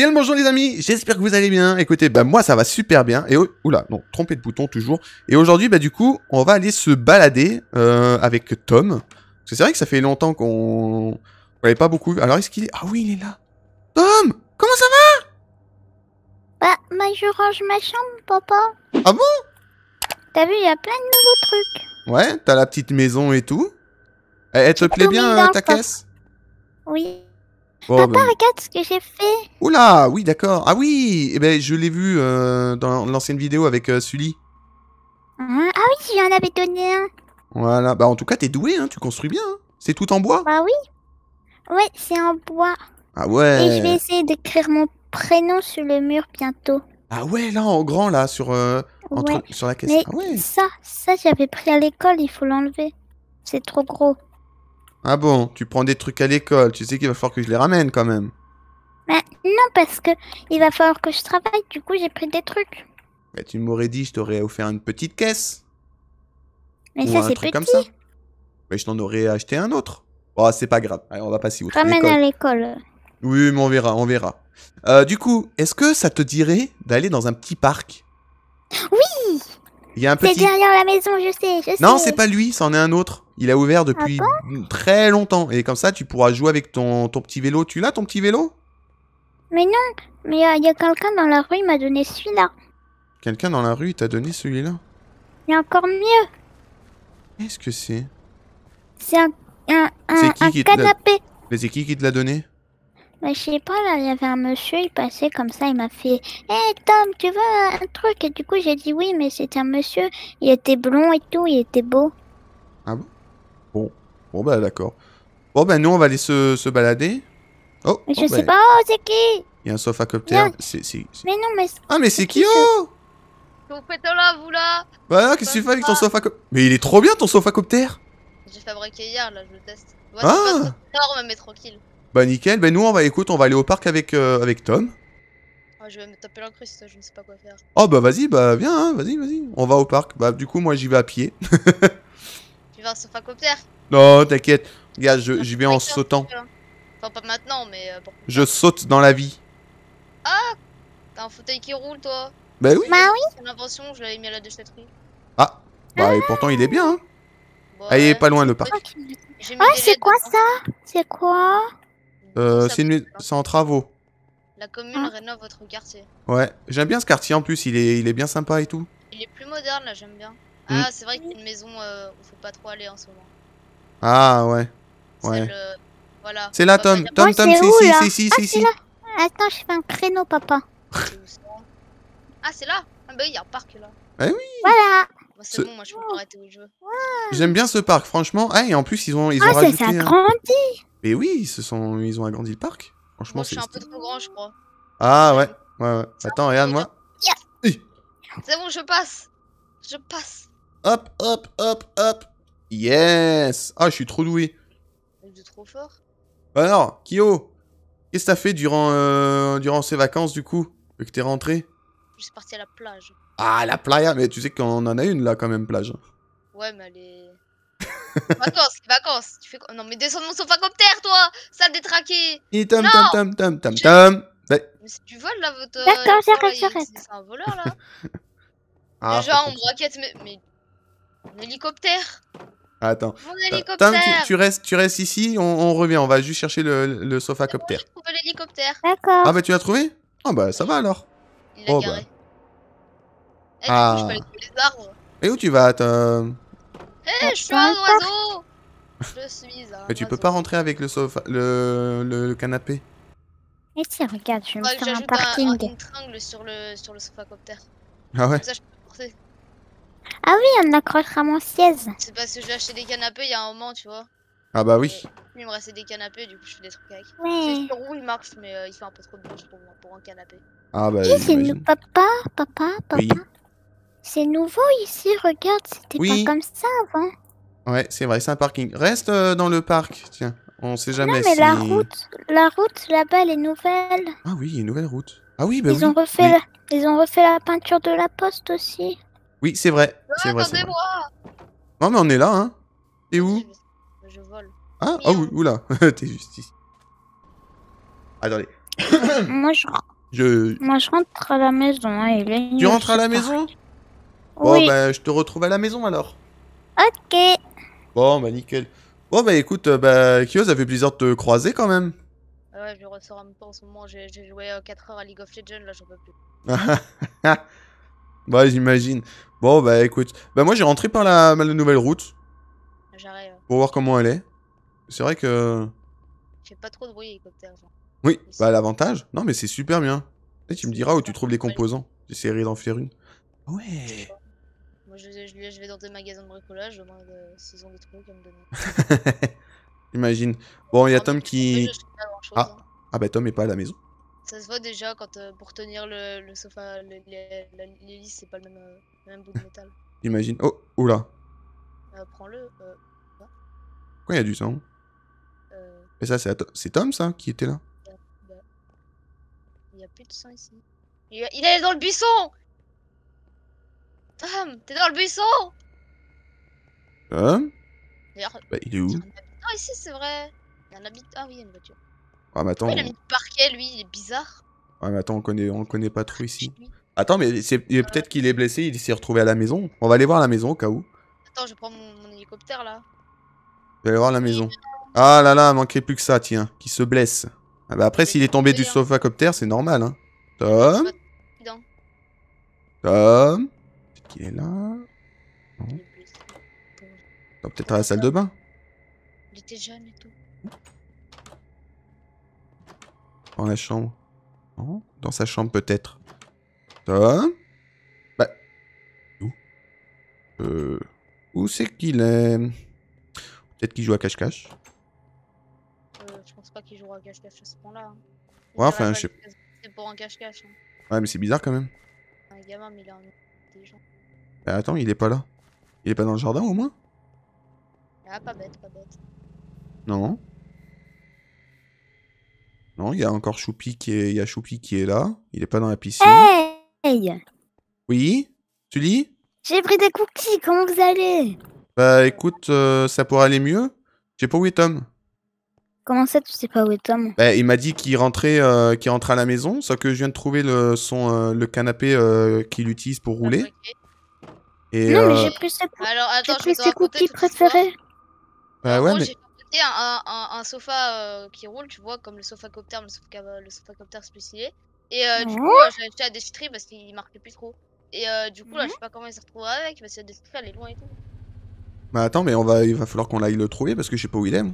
Bien le bonjour les amis, j'espère que vous allez bien. Écoutez, bah moi ça va super bien. Et oula, non, trompé de bouton toujours. Et aujourd'hui, bah du coup, on va aller se balader euh, avec Tom. Parce que c'est vrai que ça fait longtemps qu'on n'avait pas beaucoup Alors est-ce qu'il est... Ah oui, il est là. Tom Comment ça va Bah, moi je range ma chambre, papa. Ah bon T'as vu, il y a plein de nouveaux trucs. Ouais, t'as la petite maison et tout. Eh, elle, te plaît bien, euh, ta caisse Oui. Papa, ben- regarde ce que j'ai fait. Oula, oui, d'accord. Ah oui, eh ben, je l'ai vu euh, dans l'ancienne vidéo avec euh, Sully. Hein? Ah oui, j'en avais donné un. Voilà, bah en tout cas, t'es doué, hein. tu construis bien. Hein. C'est tout en bois Bah oui. Ouais, c'est en bois. Ah ouais. Et je vais essayer d'écrire mon prénom sur le mur bientôt. Ah ouais, là, en grand, là, sur, euh, sur la caisse. Mais ah ouais. ça, ça, j'avais pris à l'école, il faut l'enlever. C'est trop gros. Ah bon, tu prends des trucs à l'école, tu sais qu'il va falloir que je les ramène quand même. Bah, non, parce que il va falloir que je travaille, du coup j'ai pris des trucs. Mais bah, tu m'aurais dit, je t'aurais offert une petite caisse. Mais ça, c'est petit. Comme ça. Mais je t'en aurais acheté un autre. Oh, c'est pas grave. on va passer au Ramène à l'école. Oui, mais on verra, on verra. Euh, du coup, est-ce que ça te dirait d'aller dans un petit parc Oui Il y a un petit... C'est derrière la maison, je sais, je sais. Non, c'est pas lui, c'en est un autre. Il a ouvert depuis ah très longtemps. Et comme ça, tu pourras jouer avec ton, ton petit vélo. Tu l'as, ton petit vélo Mais non, mais euh, il y a quelqu'un dans la rue, il m'a donné celui-là. Quelqu'un dans la rue, il t'a donné celui-là Et encore mieux. Qu'est-ce que c'est C'est un, un, canapé. Mais c'est qui qui te l'a donné bah, je sais pas, là, il y avait un monsieur, il passait comme ça, il m'a fait Hé hey, Tom, tu veux un truc Et du coup, j'ai dit oui, mais c'était un monsieur, il était blond et tout, il était beau. Ah bon Bon bah d'accord. Bon bah nous on va aller se, se balader. Oh, mais je oh, sais ben. pas, oh, c'est qui Il y a un sofa copter. Mais non, mais. Ah, mais c'est qui, oh vous faites là, vous là Bah, qu'est-ce que tu fais avec ton bah. sofa Mais il est trop bien ton sofa copter J'ai fabriqué hier, là, je le teste. Alors on va mettre tranquille. Bah, nickel. Bah, nous, on va, écoute, on va aller au parc avec, euh, avec Tom. Oh, je vais me taper l'encruste, je ne sais pas quoi faire. Oh, bah, vas-y, bah, viens, hein, vas-y, vas-y. On va au parc. Bah, du coup, moi, j'y vais à pied. tu vas en sofa copter non, t'inquiète. Regarde, j'y vais en sautant. Enfin, pas maintenant, mais euh, Je saute dans la vie. Ah T'as un fauteuil qui roule, toi Bah oui. Bah oui. C'est invention, je l'avais mis à la déchetterie. Ah Bah, et pourtant, il est bien. Hein. ah, il est pas loin, le parc. Ah, c'est quoi ça C'est quoi Euh, c'est une... en travaux. La commune ah. rénove votre quartier. Ouais, j'aime bien ce quartier en plus, il est, il est bien sympa et tout. Il est plus moderne là, j'aime bien. Mm. Ah, c'est vrai qu'il y une maison euh, où faut pas trop aller en ce moment. Ah ouais. Ouais. Voilà. C'est là, Tom. Tom, Tom, si, si, ah, si, si, si. Attends, je fais un créneau, papa. ah, c'est là Ah, bah il y a un parc là. Ah oui Voilà C'est bon, moi je peux arrêter où je veux. J'aime bien ce parc, franchement. Ah, et en plus, ils ont, ils ont Ah, agrandi Mais oui, ils ont agrandi le parc. Franchement, moi, je suis un peu trop grand, je crois. Ah ouais, ouais, ouais. Attends, regarde-moi. C'est bon, je passe. Je passe. Hop, hop, hop, hop. Yes Ah, je suis trop doué. es trop fort Bah alors, Kyo, qu'est-ce que t'as fait durant, euh, durant ces vacances, du coup Vu que t'es rentré Je suis parti à la plage. Ah, la playa Mais tu sais qu'on en a une, là, quand même, plage. Ouais, mais elle est... vacances, vacances. Tu fais quoi Non, mais descends mon sofa comme toi Sale détraqué Et Tom, tom, tom, tom, tam tam Mais c'est bah du vol, là, votre... Euh, c'est un voleur, là. ah, Déjà, on me mais... mais... Un hélicoptère Attends. Tom, tu, tu, restes, tu restes ici, on, on, revient, on va juste chercher le, le sofa copter. Bon, je l'hélicoptère. D'accord. Ah bah tu l'as trouvé Ah oh, bah ça va alors. Il l'a oh, garé. Bah. ah. coup, je ah. peux aller les arbres. Et où tu vas, Tom Eh, je suis un oiseau Je suis un Mais tu peux pas rentrer avec le sofa, le, le, canapé. Et tiens, regarde, je vais me faire un parking. Un, un, une tringle sur le, sur le sofa copter. Ah ouais Comme ça, je peux porter. Ah oui, on accrochera mon siège. C'est parce que j'ai acheté des canapés il y a un moment, tu vois. Ah bah oui. il me restait des canapés, du coup je fais des trucs avec. Ouais. C'est sur où il marche, mais euh, il fait un peu trop de bruit pour pour un canapé. Ah bah oui. C'est nous, papa, papa, papa. C'est nouveau ici, regarde, c'était pas comme ça avant. Ouais, c'est vrai, c'est un parking. Reste euh, dans le parc, tiens. On sait jamais non, mais la route, la route là-bas, elle est nouvelle. Ah oui, une nouvelle route. Ah oui, bah ils oui. Ont refait Ils ont refait la peinture de la poste aussi. Oui, c'est vrai. Ah, vrai Attendez-moi Non, mais on est là, hein. T'es où je, vole. Ah, oh, oui, oula. T'es juste ici. Attendez. Moi, je... Moi, je rentre à la maison. Hein, tu rentres à la maison Bon, oh, bah, je te retrouve à la maison, alors. Ok. Bon, bah, nickel. Bon, bah, écoute, euh, bah, Kyo, ça fait plaisir de te croiser, quand même. Ah ouais, je ressors un peu en ce moment. J'ai joué 4 euh, heures à League of Legends, là, j'en peux plus. bah, j'imagine. Bon, bah écoute. Bah moi j'ai rentré par la, nouvelle route. J'arrive. Pour voir comment elle est. C'est vrai que... J'ai pas trop de bruit hélicoptère. Oui, bah l'avantage. Non mais c'est super bien. Et tu me diras où tu trouves les composants. J'essaierai d'en faire une. Ouais. Moi je, vais dans des magasins de bricolage, au moins de euh, saison de des trucs à me Imagine. Bon, il y a Tom qui... Ah. Hein. ah bah Tom est pas à la maison. Ça se voit déjà quand euh, pour tenir le, le sofa, l'hélice, c'est pas le même, euh, même bout de métal. Imagine. Oh, oula. Euh, prends-le. Pourquoi il y a du sang Mais ça, c'est Tom, ça, qui était là bah. Il n'y a, plus de sang ici. Il, est dans le buisson Tom, t'es dans le buisson Tom bah, il est où Non, ici, c'est vrai. Il y a un habitant. Ah oui, il y a une voiture. Ah, mais attends. il a mis parquet, lui Il est bizarre. Ouais, ah, mais attends, on connaît, on connaît pas trop ici. Attends, mais c'est ah. peut-être qu'il est blessé, il s'est retrouvé à la maison. On va aller voir la maison au cas où. Attends, je prends mon, mon hélicoptère là. Je vais aller voir la maison. Ah là là, manquait plus que ça, tiens, qui se blesse. Ah bah après, s'il est tombé du hein. sofacoptère, c'est normal. Hein. Tom Tom Peut-être qu'il est là. Non. peut-être à la salle de bain. Il était jeune et tout. Dans la chambre. Non Dans sa chambre, peut-être. Bah. Où Euh. Où c'est qu'il est, Peut-être qu'il joue à cache-cache. Euh, je pense pas qu'il joue à cache-cache à ce point-là. Hein. Ouais, enfin, je sais pas. C'est pour un cache-cache. Hein. Ouais, mais c'est bizarre quand même. Un gamin, mais il a en des gens. attends, il est pas là. Il est pas dans le jardin au moins Ah, pas bête, pas bête. Non. Non, il y a encore Choupi qui est, a qui est là. Il n'est pas dans la piscine. oui Tu lis J'ai pris des cookies, comment vous allez Bah écoute, euh, ça pourrait aller mieux. Je sais pas où est Tom. Comment ça, tu sais pas où est Tom bah, Il m'a dit qu'il rentrait, euh, qu'il à la maison, sauf que je viens de trouver le, son, euh, le canapé qu'il utilise pour rouler. Ah, Et, non, mais j'ai pris ses cookies préférés. Bah ouais, mais sais, un, un, un, sofa euh, qui roule, tu vois, comme le sofa copter, le sofa, le sofa copter spécialisé. Et euh, du coup, oh. j'ai acheté à Destry parce qu'il marquait plus trop. Et euh, du coup, là, je mhm. sais pas comment il se retrouvera avec parce que Destry elle est loin et tout. Bah attends, mais on va, il va falloir qu'on aille le trouver parce que je sais pas où il est.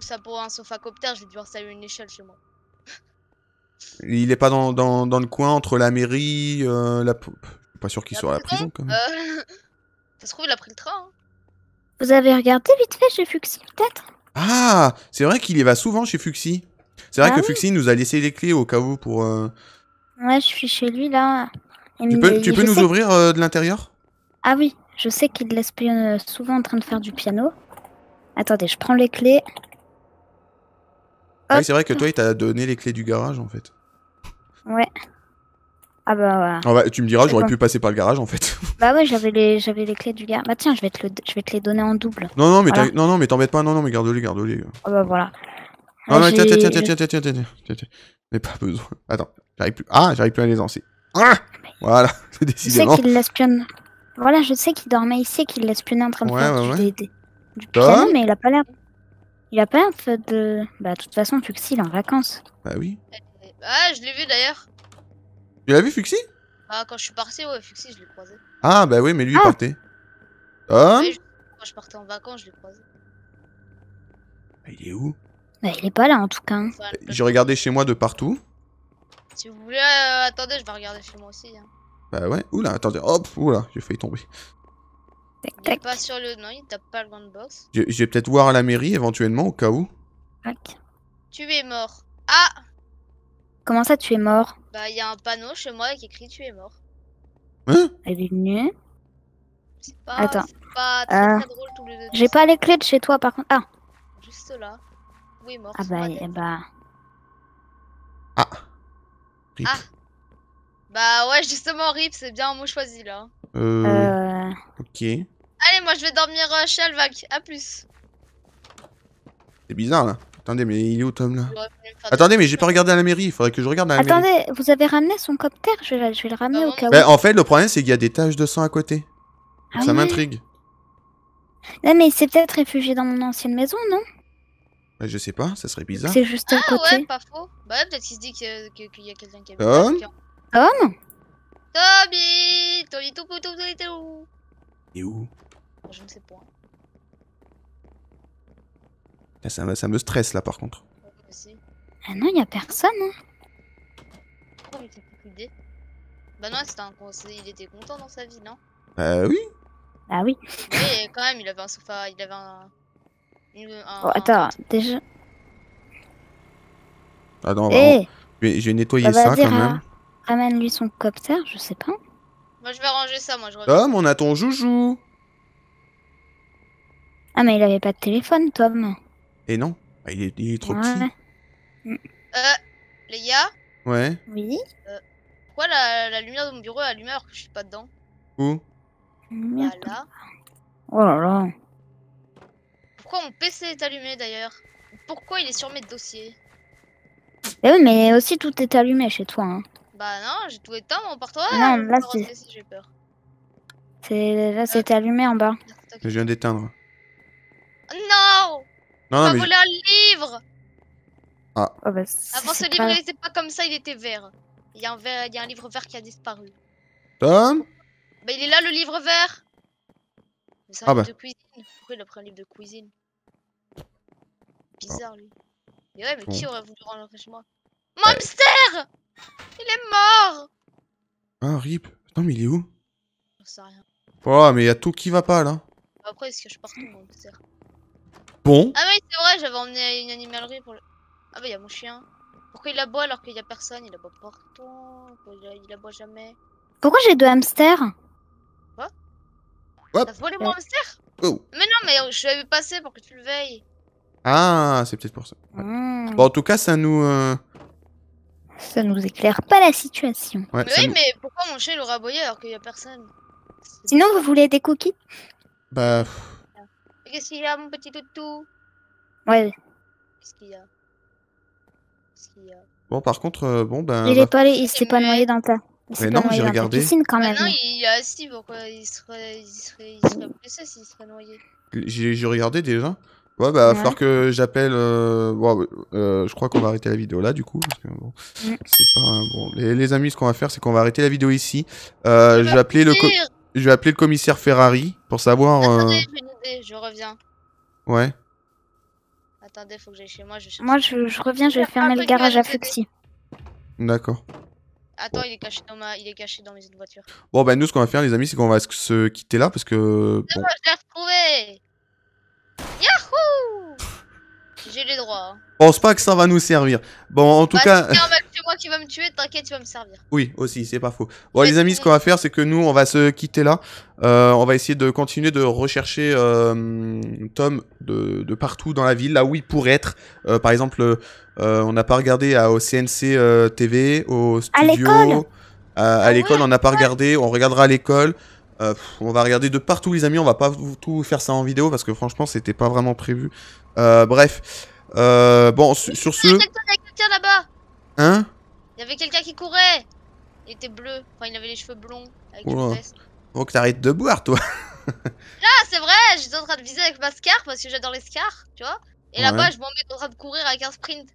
Ça pour un sofa copter, je vais devoir saluer une échelle chez moi. il est pas dans, dans, dans, le coin entre la mairie, euh, la. Je suis pas sûr qu'il soit à la prison quand même. ça se trouve, il a pris le train. Hein. Vous avez regardé vite fait chez Fuxi, peut-être Ah C'est vrai qu'il y va souvent chez Fuxi. C'est vrai bah que Fuxi nous a laissé les clés au cas où pour... Euh, ouais, je suis chez lui, là. tu peux, nous ouvrir euh, de l'intérieur Ah oui, je sais qu'il l'espionne euh, souvent en train de faire du piano. Attendez, je prends les clés. Ah oui, c'est vrai que toi, il t'a donné les clés du garage, en fait. Ouais. Ah bah ouais. Ah bah, tu me diras, j'aurais pu passer par le garage en fait. Bah ouais, j'avais les, j'avais les clés du garage. Bah tiens, je vais, te le, je vais te les donner en double. Non, non, mais voilà. non, non, mais t'embête pas, non, non, mais garde-les, garde-les. Ah bah voilà. Non, ah, non, tiens, tiens, tiens, tiens, tiens, tiens, tiens, tiens. pas besoin. Attends, j'arrive plus. Ah, j'arrive plus à les lancer. Ah Voilà, c'est décidé. Je sais qu'il l'espionne. Voilà, je sais qu'il dormait, ici et qu'il l'espionnait en train de ouais, faire ouais, du, ouais. piano, mais il a pas l'air. Il a pas l'air de. Bah, de toute façon, tu que est en vacances. Bah oui. Ah, je l'ai vu d'ailleurs. Tu l'as vu, Fuxi Ah, quand je suis parti, ouais, Fuxi, je l'ai croisé. Ah, bah oui, mais lui, il ah. partait. Hein Quand je partais en vacances, je l'ai croisé. Bah, il est où Bah, il est pas là, en tout cas. J'ai regardé chez moi de partout. Si vous voulez, euh, attendez, je vais regarder chez moi aussi. Hein. Bah ouais, oula, attendez, hop, oula, j'ai failli tomber. Tac, tac. Pas sur le... Non, il tape pas le grand box. Je, je vais peut-être voir à la mairie éventuellement, au cas où. Tac. Tu es mort. Ah Comment ça, tu es mort Bah, il y a un panneau chez moi qui écrit tu es mort. Hein Elle est venue. C'est pas, Attends. Ah. très, drôle tous les deux. J'ai pas les clés de chez toi par contre. Ah Juste là. Oui, mort. Ah bah, et bah. Ah Rip. Ah Bah ouais, justement, Rip, c'est bien un mot choisi là. Euh... euh... Ok. Allez, moi je vais dormir euh, chez Alvac. À plus. C'est bizarre là. Attendez, mais il est où Tom là Attendez, mais j'ai pas euh, regardé à la mairie, il faudrait que je regarde à la mairie. Attendez, vous avez ramené son copter je vais, le ramener au cas ben, où. en fait, le problème, c'est qu'il y a des taches de sang à côté. Ah ça m'intrigue. Non, mais il s'est peut-être réfugié dans mon ancienne maison, non bah, Je sais pas, ça serait bizarre. C'est juste à ah, ouais, pas faux. Bah, peut-être qu'il se dit qu'il y a quelqu'un qui a Tom Tom Tommy Tommy, Tommy, Tommy, où Il où où ne sais sais pas ça, me, stresse là par contre. Ah non, y a personne. Hein. Pourquoi il était plus Bah non, c'était un conseil, il était content dans sa vie, non Bah oui. Bah oui. Mais quand même, il avait un sofa, il avait un. oh, attends, déjà. Ah non, hey eh. je nettoyé ça quand même. Ramène-lui son copter, je sais pas. Moi je vais ranger ça, moi je reviens. Tom, on a ton joujou. Ah mais il avait pas de téléphone, Tom. Et non, il est, il est trop petit. Euh, les gars Ouais. Oui. Euh, pourquoi la, lumière de mon bureau est allumée alors que je suis pas dedans Où Voilà. Là. Oh là là. Pourquoi mon PC est allumé d'ailleurs Pourquoi il est sur mes dossiers Eh oui, mais aussi tout est allumé chez toi. Hein. Bah non, j'ai tout éteint en toi. Ah non, là c'est. J'ai peur. Là, euh, c'était allumé en bas. Je viens d'éteindre. Non non, a volé un livre Ah. ah bah, Avant, ce livre, il était pas comme ça, il était vert. Il y, a un vert, il y a un livre vert qui a disparu. Tom Bah, il est là, le livre vert Mais c'est un ah, livre bah. de cuisine. Pourquoi il a pris un livre de cuisine ah. Bizarre, lui. Mais ouais, mais qui aurait voulu rendre chez moi Monster Il est mort Ah, rip. Attends, mais il est où J'en sais rien. Oh, mais y a tout qui va pas, là. Après, il se cache mon Monster. Bon. Ah oui, c'est vrai, j'avais emmené une animalerie pour le... Ah bah il y a mon chien. Pourquoi il aboie alors qu'il y a personne Il aboie partout, il aboie jamais. Pourquoi j'ai deux hamsters Quoi T'as volé mon hamster oh. Mais non, mais je l'avais passé pour que tu le veilles. Ah, c'est peut-être pour ça. Hmm. Bon, en tout cas, ça nous... Euh, ça nous éclaire pas la situation. Ouais, mais oui, mais pourquoi mon chien l'aurait aboyé alors qu'il y a personne Sinon, vous voulez des cookies Bah... Qu'est-ce qu'il y a, mon petit toutou Ouais. Qu'est-ce qu'il y a Qu'est-ce qu'il y a Bon, par contre, euh, bon, ben. Il pas, bah- il s'est pas noyé dans le Mais non, j'ai la regardé. piscine quand ah même. non, il a assis, pourquoi il serait, il serait, il serait ça s'il serait noyé. J'ai j'ai regardé déjà. Ouais, bah, va falloir que j'appelle. euh, bon, euh, je crois qu'on va arrêter la vidéo là, du coup. Parce que, bon, mm. c'est pas. Bon, les, les amis, ce qu'on va faire, c'est qu'on va arrêter la vidéo ici. Euh, je, vais appeler le je vais appeler le commissaire Ferrari pour savoir. euh, Attendez, je reviens. Ouais. Attendez, faut que j'aille chez moi. Je cherche... Moi, je, reviens, je vais fermer le garage à Foxy. D'accord. Attends, il est caché dans ma, il est caché dans mes voitures. Bon, bah nous, ce qu'on va faire, les amis, c'est qu'on va se quitter là parce que. Bon. Je l'ai retrouvé. Yahoo J'ai les droits. Hein. Pense pas que ça va nous servir. Bon, en tout bah, cas qu'il va me tuer, t'inquiète, il va me servir. Oui, aussi, c'est pas faux. Bon, les amis, ce qu'on va faire, c'est que nous, on va se quitter là. Euh, on va essayer de continuer de rechercher euh, Tom de, partout dans la ville, là où il pourrait être. Euh, par exemple, on n'a pas regardé à, au CNC TV, au studio. À ah l'école. on n'a pas regardé. On regardera à l'école. on va regarder de partout, les amis. On va pas tout faire ça en vidéo parce que franchement, c'était pas vraiment prévu. bref. bon, sur ce. Hein il y avait quelqu'un qui courait Il était bleu, enfin il avait les cheveux blonds avec une veste. Faut oh, que t'arrêtes de boire toi Là ah, c'est vrai, j'étais en train de viser avec ma scar parce que j'adore les scars, tu vois Et là-bas je m'en mets en train de courir avec un sprint.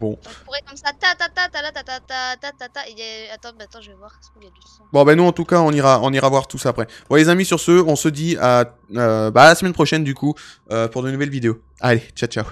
Bon. Je courais comme ça, ta ta ta ta ta ta ta ta ta ta a... Attends, bah, attends, je vais voir, il y a du Bon bah nous en tout cas on ira, on ira voir tout ça après. Bon les amis sur ce, on se dit à, euh, bah, la semaine prochaine du coup euh, pour de nouvelles vidéos. Allez, ciao ciao